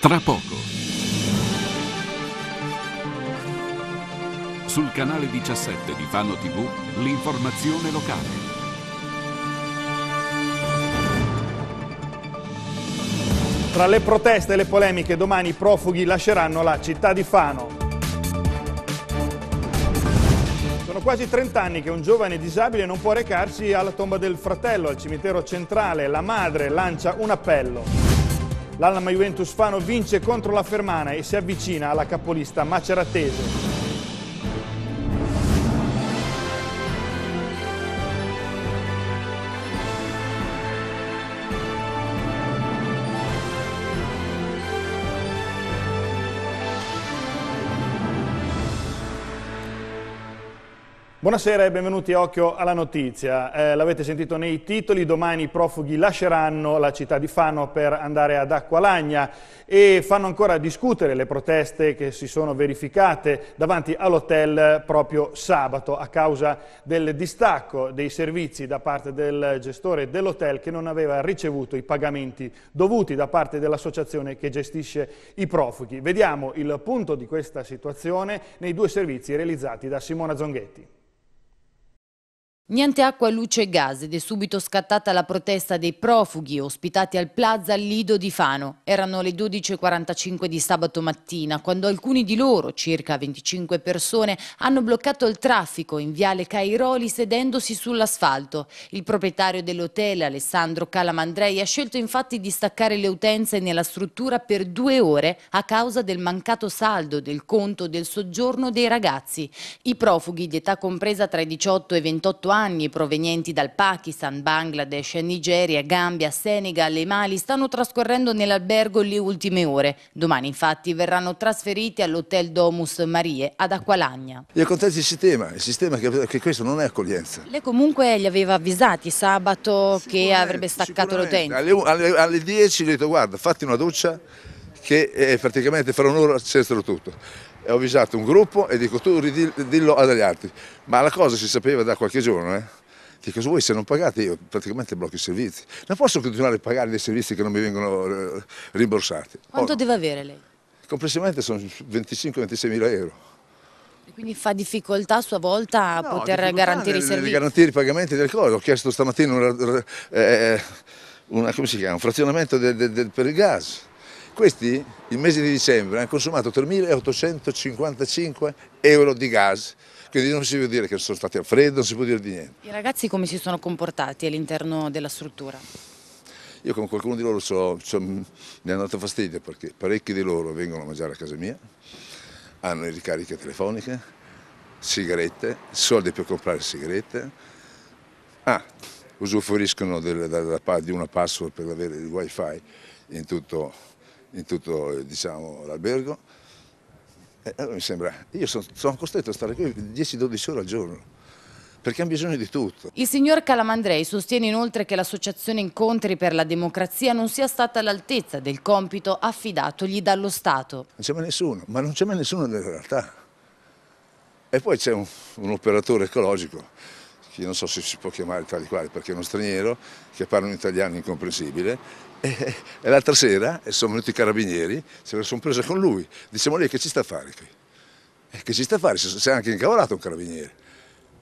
Tra poco. Sul canale 17 di Fano TV, l'informazione locale. Tra le proteste e le polemiche domani i profughi lasceranno la città di Fano. Sono quasi 30 anni che un giovane disabile non può recarsi alla tomba del fratello al cimitero centrale. La madre lancia un appello. L'Alma Juventus Fano vince contro la Fermana e si avvicina alla capolista maceratese. Buonasera e benvenuti a Occhio alla Notizia. Eh, L'avete sentito nei titoli, domani i profughi lasceranno la città di Fano per andare ad Acqualagna e fanno ancora discutere le proteste che si sono verificate davanti all'hotel proprio sabato a causa del distacco dei servizi da parte del gestore dell'hotel che non aveva ricevuto i pagamenti dovuti da parte dell'associazione che gestisce i profughi. Vediamo il punto di questa situazione nei due servizi realizzati da Simona Zonghetti. Niente acqua, luce e gas ed è subito scattata la protesta dei profughi ospitati al Plaza Lido di Fano. Erano le 12.45 di sabato mattina quando alcuni di loro, circa 25 persone, hanno bloccato il traffico in viale Cairoli sedendosi sull'asfalto. Il proprietario dell'hotel, Alessandro Calamandrei, ha scelto infatti di staccare le utenze nella struttura per due ore a causa del mancato saldo del conto del soggiorno dei ragazzi. I profughi di età compresa tra i 18 e i 28 anni anni provenienti dal Pakistan, Bangladesh, Nigeria, Gambia, Senegal e Mali stanno trascorrendo nell'albergo le ultime ore. Domani infatti verranno trasferiti all'hotel Domus Marie ad Acqualagna. Gli accontenti il sistema, il sistema che, che, questo non è accoglienza. Lei comunque li aveva avvisati sabato che avrebbe staccato l'utenza. Alle, alle, alle 10 gli ho detto guarda fatti una doccia che eh, praticamente fra un'ora c'è tutto e ho avvisato un gruppo e dico tu dillo agli altri. Ma la cosa si sapeva da qualche giorno, eh? Dico, voi se non pagate io praticamente blocco i servizi. Non posso continuare a pagare dei servizi che non mi vengono eh, rimborsati. Quanto Ora, deve avere lei? Complessivamente sono 25-26 mila euro. Quindi fa difficoltà a sua volta a no, poter garantire nel, i servizi? garantire i pagamenti delle cose. Ho chiesto stamattina eh, eh, una, una, un frazionamento del, del, del, per il gas questi, il mese di dicembre, hanno consumato 3.855 euro di gas, quindi non si può dire che sono stati a freddo, non si può dire di niente. I ragazzi come si sono comportati all'interno della struttura? Io con qualcuno di loro so, so, mi hanno dato fastidio perché parecchi di loro vengono a mangiare a casa mia, hanno le ricariche telefoniche, sigarette, soldi per comprare sigarette, ah, usufruiscono della, della, di una password per avere il wifi in tutto in tutto diciamo, l'albergo. allora mi sembra, io sono, sono costretto a stare qui 10-12 ore al giorno perché hanno bisogno di tutto. Il signor Calamandrei sostiene inoltre che l'associazione Incontri per la Democrazia non sia stata all'altezza del compito affidatogli dallo Stato. Non c'è mai nessuno, ma non c'è mai nessuno nella realtà. E poi c'è un, un operatore ecologico che non so se si può chiamare tali quali perché è uno straniero, che parla un italiano incomprensibile. E, e l'altra sera sono venuti i carabinieri, se la sono presa con lui. Diciamo lei che ci sta a fare qui? Eh, che ci sta a fare? Si è anche incavolato un carabiniere.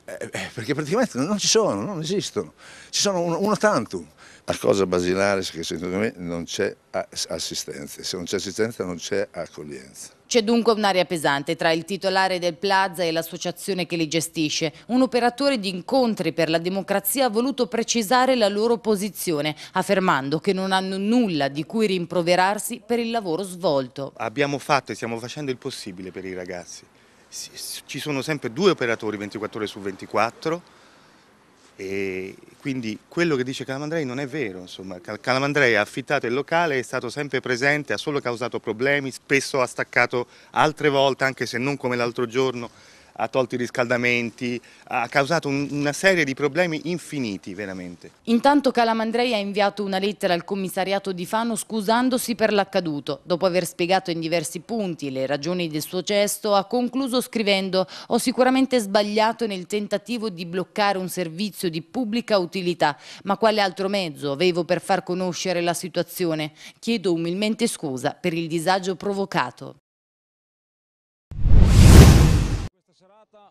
Eh, eh perché praticamente non ci sono, non esistono. Ci sono uno, uno tantum. La cosa basilare è che secondo me non c'è assistenza. Se non c'è assistenza non c'è accoglienza. C'è dunque un'area pesante tra il titolare del Plaza e l'associazione che li gestisce. Un operatore di incontri per la democrazia ha voluto precisare la loro posizione, affermando che non hanno nulla di cui rimproverarsi per il lavoro svolto. Abbiamo fatto e stiamo facendo il possibile per i ragazzi. Ci sono sempre due operatori 24 ore su 24 e quindi quello che dice Calamandrei non è vero, insomma. Calamandrei ha affittato il locale, è stato sempre presente, ha solo causato problemi, spesso ha staccato altre volte, anche se non come l'altro giorno ha tolto i riscaldamenti, ha causato un, una serie di problemi infiniti veramente. Intanto Calamandrei ha inviato una lettera al commissariato di Fano scusandosi per l'accaduto. Dopo aver spiegato in diversi punti le ragioni del suo cesto, ha concluso scrivendo «Ho sicuramente sbagliato nel tentativo di bloccare un servizio di pubblica utilità, ma quale altro mezzo avevo per far conoscere la situazione? Chiedo umilmente scusa per il disagio provocato».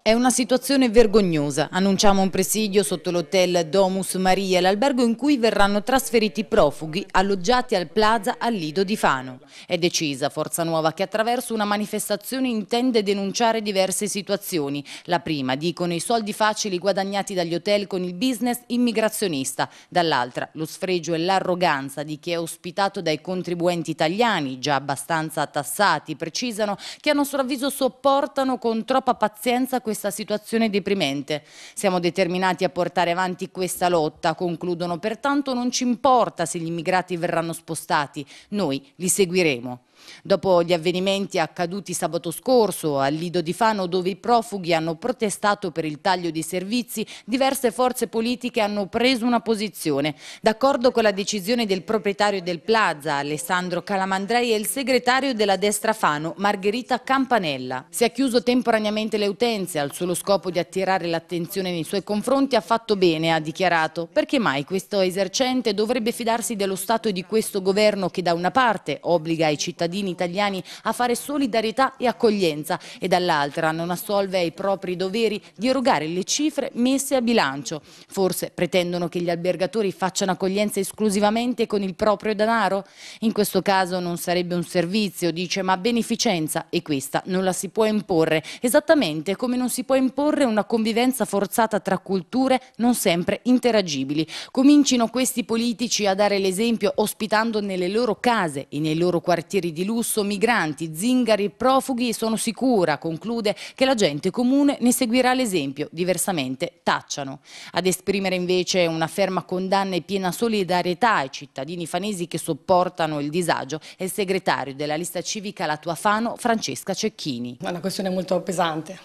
È una situazione vergognosa. Annunciamo un presidio sotto l'hotel Domus Maria, l'albergo in cui verranno trasferiti profughi alloggiati al Plaza al Lido di Fano. È decisa Forza Nuova che attraverso una manifestazione intende denunciare diverse situazioni. La prima, dicono i soldi facili guadagnati dagli hotel con il business immigrazionista. Dall'altra, lo sfregio e l'arroganza di chi è ospitato dai contribuenti italiani, già abbastanza tassati, precisano, che a nostro avviso sopportano con troppa pazienza questa questa situazione deprimente. Siamo determinati a portare avanti questa lotta, concludono, pertanto non ci importa se gli immigrati verranno spostati, noi li seguiremo. Dopo gli avvenimenti accaduti sabato scorso al Lido di Fano dove i profughi hanno protestato per il taglio di servizi, diverse forze politiche hanno preso una posizione. D'accordo con la decisione del proprietario del Plaza, Alessandro Calamandrei, e il segretario della destra Fano, Margherita Campanella. Si è chiuso temporaneamente le utenze al solo scopo di attirare l'attenzione nei suoi confronti, ha fatto bene, ha dichiarato. Perché mai questo esercente dovrebbe fidarsi dello Stato e di questo governo che da una parte obbliga i cittadini cittadini italiani a fare solidarietà e accoglienza e dall'altra non assolve ai propri doveri di erogare le cifre messe a bilancio. Forse pretendono che gli albergatori facciano accoglienza esclusivamente con il proprio denaro? In questo caso non sarebbe un servizio, dice, ma beneficenza e questa non la si può imporre, esattamente come non si può imporre una convivenza forzata tra culture non sempre interagibili. Comincino questi politici a dare l'esempio ospitando nelle loro case e nei loro quartieri di di lusso, migranti, zingari, profughi, sono sicura, conclude, che la gente comune ne seguirà l'esempio, diversamente tacciano. Ad esprimere invece una ferma condanna e piena solidarietà ai cittadini fanesi che sopportano il disagio è il segretario della lista civica La Tua Fano, Francesca Cecchini. È una questione molto pesante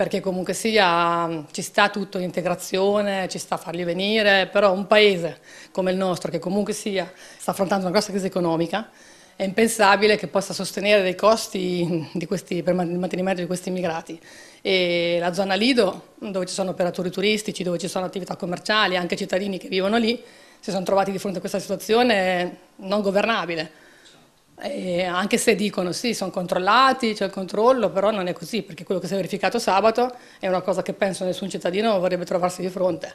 perché comunque sia ci sta tutto l'integrazione, ci sta a farli venire, però un paese come il nostro che comunque sia sta affrontando una grossa crisi economica è impensabile che possa sostenere dei costi di questi, per il mantenimento di questi immigrati. E la zona Lido, dove ci sono operatori turistici, dove ci sono attività commerciali, anche cittadini che vivono lì, si sono trovati di fronte a questa situazione non governabile. E anche se dicono sì, sono controllati, c'è il controllo, però non è così, perché quello che si è verificato sabato è una cosa che penso nessun cittadino vorrebbe trovarsi di fronte.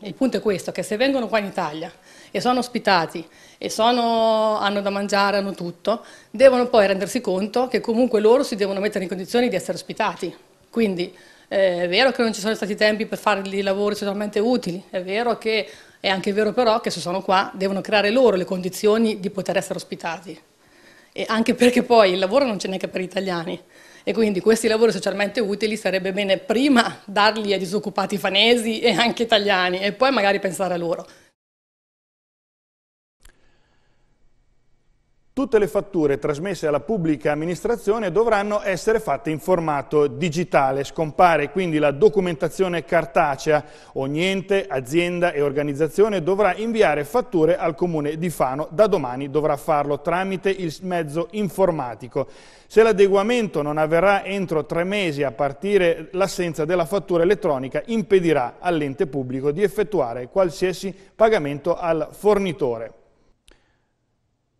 Il punto è questo, che se vengono qua in Italia e sono ospitati e sono, hanno da mangiare, hanno tutto, devono poi rendersi conto che comunque loro si devono mettere in condizioni di essere ospitati. Quindi eh, è vero che non ci sono stati tempi per fare dei lavori socialmente utili, è vero che è anche vero però che se sono qua devono creare loro le condizioni di poter essere ospitati. E anche perché poi il lavoro non c'è neanche per gli italiani e quindi questi lavori socialmente utili sarebbe bene prima darli ai disoccupati fanesi e anche italiani e poi magari pensare a loro. Tutte le fatture trasmesse alla pubblica amministrazione dovranno essere fatte in formato digitale. Scompare quindi la documentazione cartacea. Ogni ente, azienda e organizzazione dovrà inviare fatture al comune di Fano. Da domani dovrà farlo tramite il mezzo informatico. Se l'adeguamento non avverrà entro tre mesi a partire l'assenza della fattura elettronica impedirà all'ente pubblico di effettuare qualsiasi pagamento al fornitore.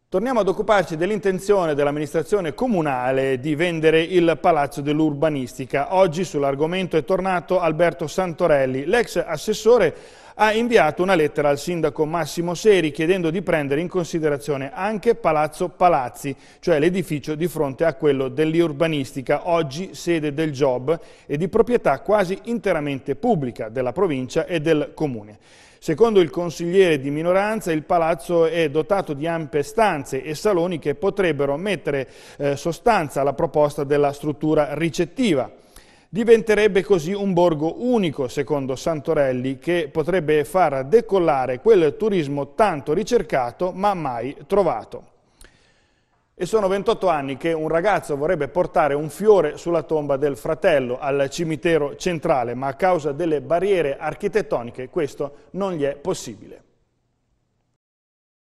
Torniamo ad occuparci dell'intenzione dell'amministrazione comunale di vendere il Palazzo dell'Urbanistica. Oggi sull'argomento è tornato Alberto Santorelli, l'ex assessore ha inviato una lettera al sindaco Massimo Seri chiedendo di prendere in considerazione anche Palazzo Palazzi, cioè l'edificio di fronte a quello dell'urbanistica, oggi sede del Job e di proprietà quasi interamente pubblica della provincia e del comune. Secondo il consigliere di minoranza il palazzo è dotato di ampie stanze e saloni che potrebbero mettere eh, sostanza alla proposta della struttura ricettiva diventerebbe così un borgo unico, secondo Santorelli, che potrebbe far decollare quel turismo tanto ricercato ma mai trovato. E sono 28 anni che un ragazzo vorrebbe portare un fiore sulla tomba del fratello al cimitero centrale, ma a causa delle barriere architettoniche questo non gli è possibile.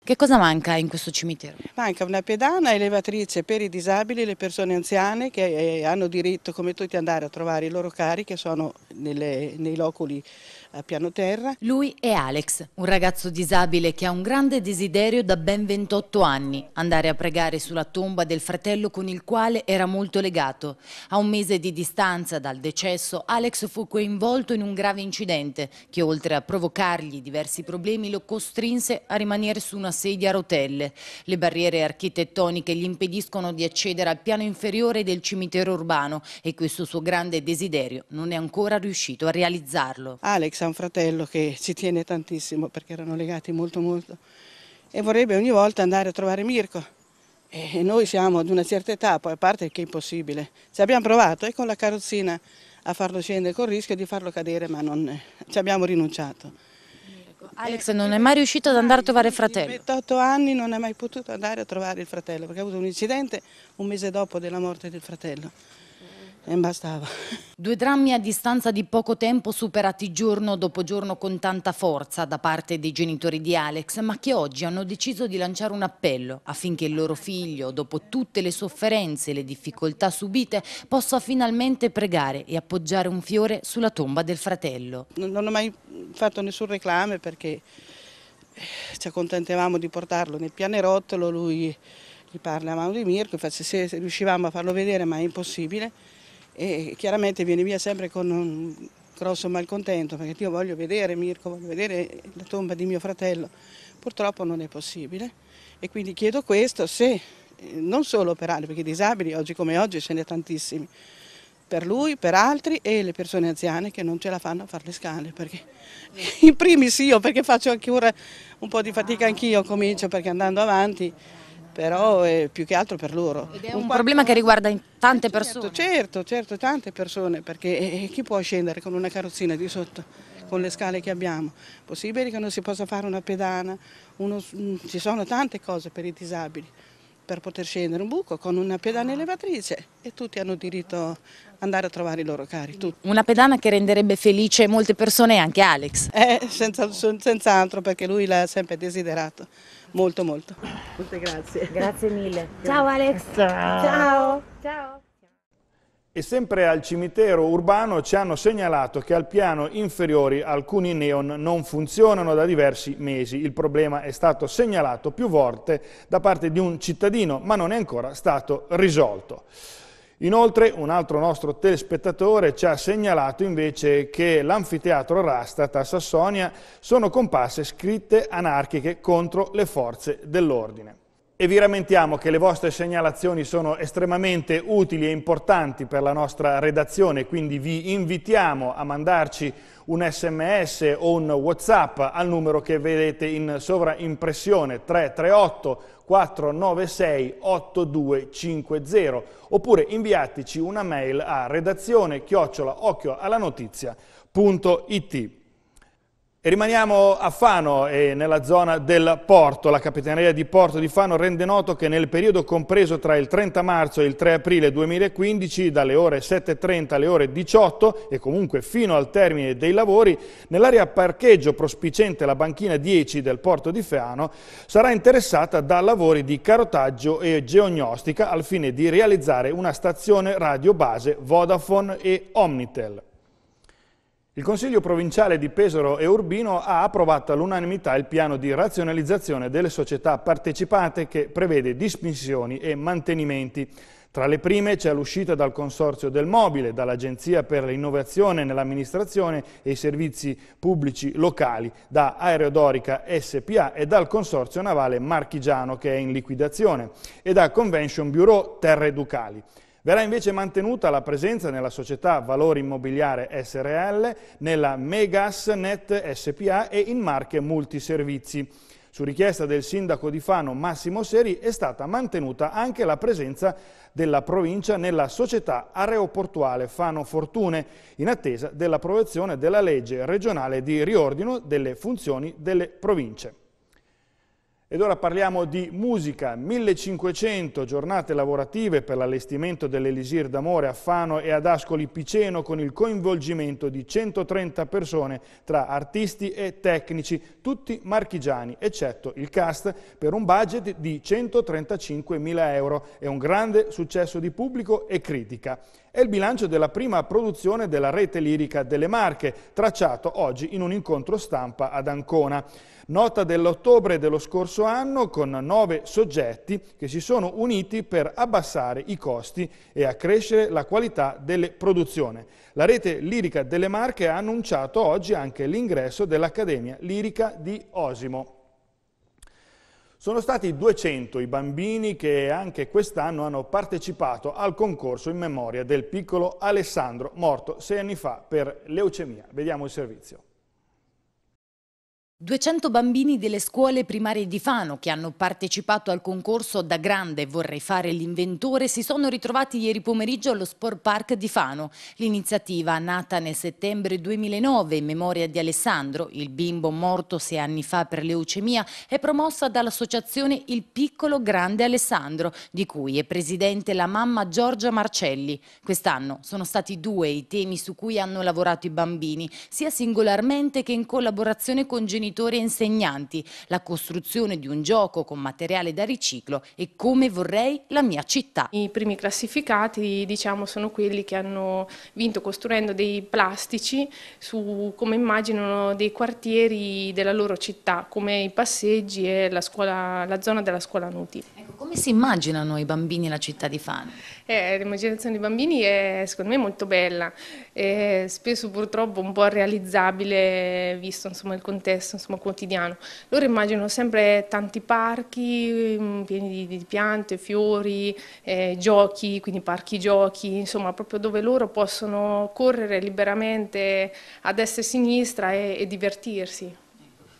Che cosa manca in questo cimitero? Manca una pedana elevatrice per i disabili e le persone anziane che eh, hanno diritto come tutti ad andare a trovare i loro cari che sono nelle, nei loculi piano terra. Lui è Alex, un ragazzo disabile che ha un grande desiderio da ben 28 anni, andare a pregare sulla tomba del fratello con il quale era molto legato. A un mese di distanza dal decesso, Alex fu coinvolto in un grave incidente che oltre a provocargli diversi problemi lo costrinse a rimanere su una sedia a rotelle. Le barriere architettoniche gli impediscono di accedere al piano inferiore del cimitero urbano e questo suo grande desiderio non è ancora riuscito a realizzarlo. Alex c'è un fratello che ci tiene tantissimo perché erano legati molto molto e vorrebbe ogni volta andare a trovare Mirko. E noi siamo ad una certa età, poi a parte che è impossibile. Ci abbiamo provato e con la carrozzina a farlo scendere col rischio di farlo cadere, ma non, ci abbiamo rinunciato. Alex non è mai riuscito ad andare a trovare il fratello. A 28 anni non è mai potuto andare a trovare il fratello perché ha avuto un incidente un mese dopo della morte del fratello e bastava. Due drammi a distanza di poco tempo superati giorno dopo giorno con tanta forza da parte dei genitori di Alex, ma che oggi hanno deciso di lanciare un appello affinché il loro figlio, dopo tutte le sofferenze e le difficoltà subite, possa finalmente pregare e appoggiare un fiore sulla tomba del fratello. Non ho mai fatto nessun reclame perché eh, ci accontentavamo di portarlo nel pianerottolo, lui gli parlavamo di Mirko, se riuscivamo a farlo vedere ma è impossibile e chiaramente viene via sempre con un grosso malcontento perché io voglio vedere Mirko, voglio vedere la tomba di mio fratello. Purtroppo non è possibile e quindi chiedo questo se eh, non solo per altri, perché i disabili oggi come oggi ce ne sono tantissimi, per lui, per altri e le persone anziane che non ce la fanno a fare le scale, perché in primis io, perché faccio ancora un po' di fatica anch'io, comincio perché andando avanti però è più che altro per loro. Ed è un, un problema quattro... che riguarda tante certo, persone. Certo, certo, tante persone, perché eh, eh, chi può scendere con una carrozzina di sotto? con le scale che abbiamo, possibile che non si possa fare una pedana, uno... Mm, ci sono tante cose per i disabili, per poter scendere un buco con una pedana ah. elevatrice e tutti hanno diritto ad andare a trovare i loro cari. Tutti. Una pedana che renderebbe felice molte persone e anche Alex. Eh, senz'altro senza perché lui l'ha sempre desiderato, molto molto. Molte grazie. Grazie mille. Ciao Alex. Ciao. Ciao. Ciao. E sempre al cimitero urbano ci hanno segnalato che al piano inferiore alcuni neon non funzionano da diversi mesi. Il problema è stato segnalato più volte da parte di un cittadino, ma non è ancora stato risolto. Inoltre un altro nostro telespettatore ci ha segnalato invece che l'anfiteatro Rastat a Sassonia sono comparse scritte anarchiche contro le forze dell'ordine e vi rammentiamo che le vostre segnalazioni sono estremamente utili e importanti per la nostra redazione, quindi vi invitiamo a mandarci un sms o un whatsapp al numero che vedete in sovraimpressione 338 496 8250 oppure inviateci una mail a redazione chiocciola occhio alla notizia.it. E rimaniamo a Fano e nella zona del porto. La Capitaneria di Porto di Fano rende noto che nel periodo compreso tra il 30 marzo e il 3 aprile 2015, dalle ore 7.30 alle ore 18 e comunque fino al termine dei lavori, nell'area parcheggio prospicente la banchina 10 del porto di Fano sarà interessata da lavori di carotaggio e geognostica al fine di realizzare una stazione radio base Vodafone e Omnitel. Il Consiglio provinciale di Pesaro e Urbino ha approvato all'unanimità il piano di razionalizzazione delle società partecipate che prevede dismissioni e mantenimenti. Tra le prime c'è l'uscita dal Consorzio del Mobile, dall'Agenzia per l'Innovazione nell'Amministrazione e i Servizi Pubblici Locali, da Aerodorica SPA e dal Consorzio Navale Marchigiano che è in liquidazione e da Convention Bureau Terre Ducali. Verrà invece mantenuta la presenza nella società Valori Immobiliare SRL, nella Megas Net SPA e in Marche Multiservizi. Su richiesta del sindaco di Fano Massimo Seri è stata mantenuta anche la presenza della provincia nella società aeroportuale Fano Fortune in attesa dell'approvazione della legge regionale di riordino delle funzioni delle province. Ed ora parliamo di musica, 1500 giornate lavorative per l'allestimento dell'Elisir d'Amore a Fano e ad Ascoli Piceno con il coinvolgimento di 130 persone tra artisti e tecnici, tutti marchigiani, eccetto il cast, per un budget di 135.000 euro. È un grande successo di pubblico e critica è il bilancio della prima produzione della rete lirica delle Marche, tracciato oggi in un incontro stampa ad Ancona. Nota dell'ottobre dello scorso anno con nove soggetti che si sono uniti per abbassare i costi e accrescere la qualità delle produzioni. La rete lirica delle Marche ha annunciato oggi anche l'ingresso dell'Accademia Lirica di Osimo. Sono stati 200 i bambini che anche quest'anno hanno partecipato al concorso in memoria del piccolo Alessandro, morto sei anni fa per leucemia. Vediamo il servizio. 200 bambini delle scuole primarie di Fano che hanno partecipato al concorso Da Grande Vorrei fare l'inventore si sono ritrovati ieri pomeriggio allo Sport Park di Fano. L'iniziativa, nata nel settembre 2009 in memoria di Alessandro, il bimbo morto sei anni fa per leucemia, è promossa dall'associazione Il Piccolo Grande Alessandro, di cui è presidente la mamma Giorgia Marcelli. Quest'anno sono stati due i temi su cui hanno lavorato i bambini, sia singolarmente che in collaborazione con genitori genitori e insegnanti, la costruzione di un gioco con materiale da riciclo e come vorrei la mia città. I primi classificati diciamo, sono quelli che hanno vinto costruendo dei plastici su come immaginano dei quartieri della loro città, come i passeggi e la, scuola, la zona della scuola Nuti. Ecco, come si immaginano i bambini la città di Fano? Eh, l'immaginazione dei bambini è secondo me molto bella, è spesso purtroppo un po' irrealizzabile visto insomma, il contesto insomma, quotidiano. Loro immaginano sempre tanti parchi mm, pieni di, di piante, fiori, eh, giochi, quindi parchi giochi, insomma proprio dove loro possono correre liberamente a destra e a sinistra e, e divertirsi.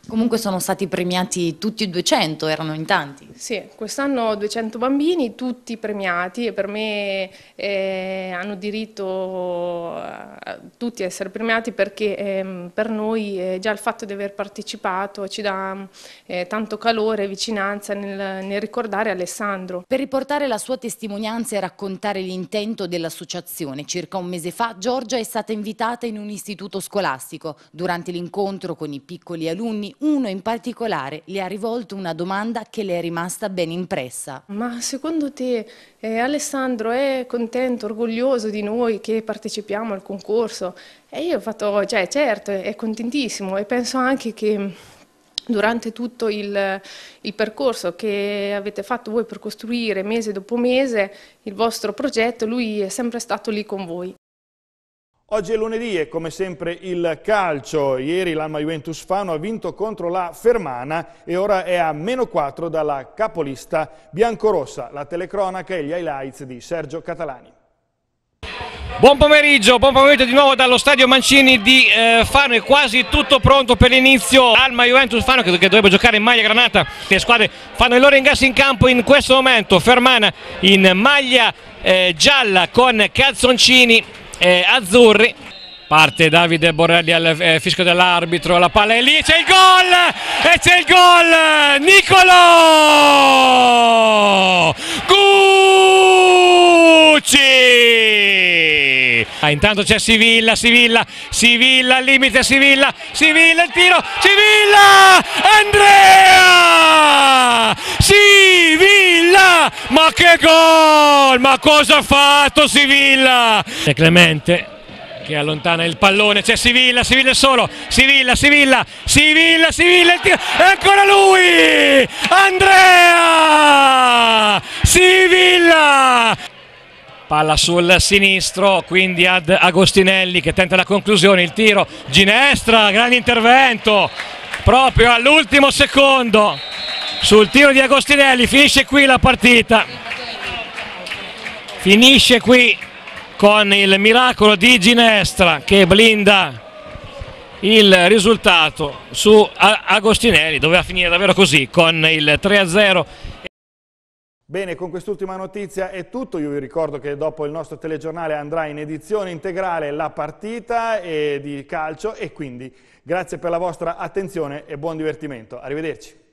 Comunque sono stati premiati tutti i 200, erano in tanti. Sì, quest'anno 200 bambini, tutti premiati e per me eh, hanno diritto a eh, tutti a essere premiati perché eh, per noi eh, già il fatto di aver partecipato ci dà eh, tanto calore e vicinanza nel, nel ricordare Alessandro. Per riportare la sua testimonianza e raccontare l'intento dell'associazione, circa un mese fa Giorgia è stata invitata in un istituto scolastico. Durante l'incontro con i piccoli alunni uno in particolare le ha rivolto una domanda che le è rimasta ben impressa. Ma secondo te eh, Alessandro è contento, orgoglioso di noi che partecipiamo al concorso? E io ho fatto, cioè certo, è contentissimo e penso anche che mm, durante tutto il, il, percorso che avete fatto voi per costruire mese dopo mese il vostro progetto, lui è sempre stato lì con voi. Oggi è lunedì e come sempre il calcio. Ieri l'Alma Juventus Fano ha vinto contro la Fermana e ora è a meno 4 dalla capolista biancorossa. La telecronaca e gli highlights di Sergio Catalani. Buon pomeriggio, buon pomeriggio di nuovo dallo stadio Mancini di eh, Fano, è quasi tutto pronto per l'inizio Alma Juventus Fano che, che, dovrebbe giocare in maglia granata, le squadre fanno il loro ingresso in campo in questo momento, Fermana in maglia eh, gialla con calzoncini eh, azzurri. Parte Davide Borrelli al eh, fischio dell'arbitro, la palla è lì, c'è il gol! E c'è il gol! Nicolo! Gucci! Ah, intanto c'è Sivilla, Sivilla, Sivilla, al limite, Sivilla, Sivilla, il tiro, Sivilla! Andrea! Sivilla! Sivilla! Ma che gol! Ma cosa ha fatto Sivilla? È Clemente che allontana il pallone, c'è Sivilla, Sivilla è solo, Sivilla, Sivilla, Sivilla, Sivilla, il tiro, e ancora lui! Andrea! Sivilla! Palla sul sinistro, quindi ad Agostinelli che tenta la conclusione, il tiro, Ginestra, grande intervento, proprio all'ultimo secondo sul tiro di Agostinelli finisce qui la partita finisce qui con il miracolo di Ginestra che blinda il risultato su Agostinelli doveva finire davvero così con il 3-0 Bene, con quest'ultima notizia è tutto, io vi ricordo che dopo il nostro telegiornale andrà in edizione integrale la partita eh, di calcio e quindi grazie per la vostra attenzione e buon divertimento, arrivederci.